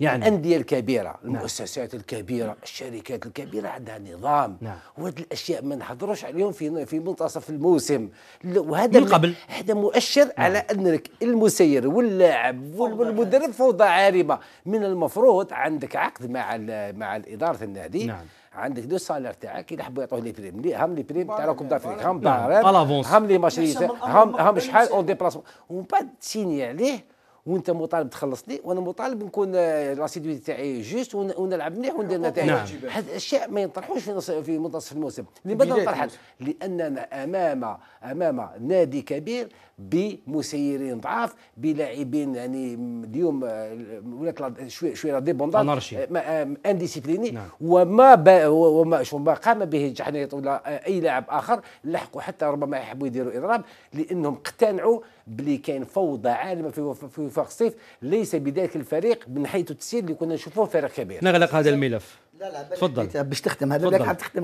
يعني الانديه الكبيره نعم. المؤسسات الكبيره الشركات الكبيره عندها نظام نعم. وهذه الاشياء ما نحضروش عليهم في في منتصف الموسم وهذا من قبل هذا مؤشر نعم. على انك المسير واللاعب والمدرب فوضى عارمه من المفروض عندك عقد مع مع اداره النادي نعم. عندك دو سالير تاعك يلحبوا يعطوه لي بريم لي هم لي بريم تاع لاكوب دافريك هم باران هم لي ماشي هم هم شحال اون ديبلاسمون ومن بعد تسيني عليه وانت مطالب تخلصني وانا مطالب نكون آه، لاسيديوتي تاعي جوست ونلعب مليح وندير نعم. نتائج نعم. هذه الاشياء ما ينطرحوش في في منتصف الموسم لماذا انطرحت؟ لاننا امام امام نادي كبير بمسيرين ضعاف بلاعبين يعني اليوم آه، ولات شويه شوي ديبوندون آه، انديسيبليني نعم. وما با وما شو ما قام به جحنيط ولا اي لاعب اخر لحقوا حتى ربما يحبوا يديروا اضراب لانهم اقتنعوا بلي كاين فوضى عالمه في فوق الصيف ليس بذلك الفريق من حيث التسيير اللي كنا نشوفوه فريق كبير نغلق هذا الملف لا لا تفضل باش تختم هذا بالك حاب تختم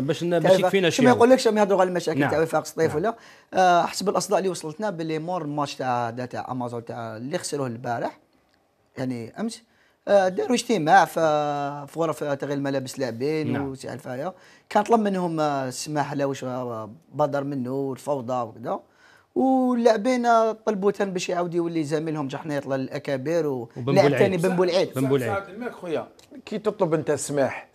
باش باش يكفينا شي ما يقولكش ما يهضروا على المشاكل نعم. تاع وفاق سطيف نعم. ولا آه حسب الاصداء اللي وصلتنا باللي مور الماتش تاع تاع امازون تاع اللي خسروه البارح يعني امس آه، داروا اجتماع في غرف تغيير ملابس لاعبين نعم. وسي الفايا كان طلب منهم آه، السماح له واش بدر منه الفوضى وكذا طلبوا تن باش يعاود يولي زميلهم جحنيط للاكابر و... وبنبو العيد بنبو العيد بنبو العيد خويا كي تطلب انت السماح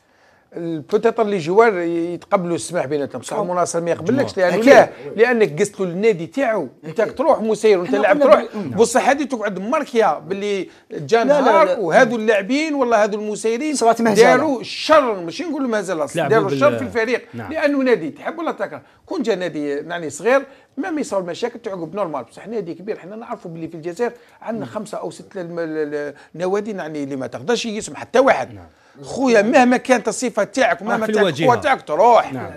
البوتيتر اللي جوار يتقبلوا السماح بيناتهم صح المناصر ما يقبلكش لانه لا لانك قست له النادي تاعو انت تروح مسير وانت لاعب تروح بصح هذه تقعد ماركيا باللي جا نهار وهذو اللاعبين ولا هذو المسيرين داروا الشر ماشي نقول مازال اصلا داروا الشر في الفريق نعم. لانه نادي تحب ولا تكره كون جا نادي يعني صغير ما يصير المشاكل تعقب نورمال بصح نادي كبير حنا نعرفوا باللي في الجزائر عندنا نعم. خمسه او سته نوادي يعني اللي ما تقدرش يسمح حتى واحد نعم. خويا مهما كانت الصفه تاعك ومهما كانت القوه تاعك تروح نعم.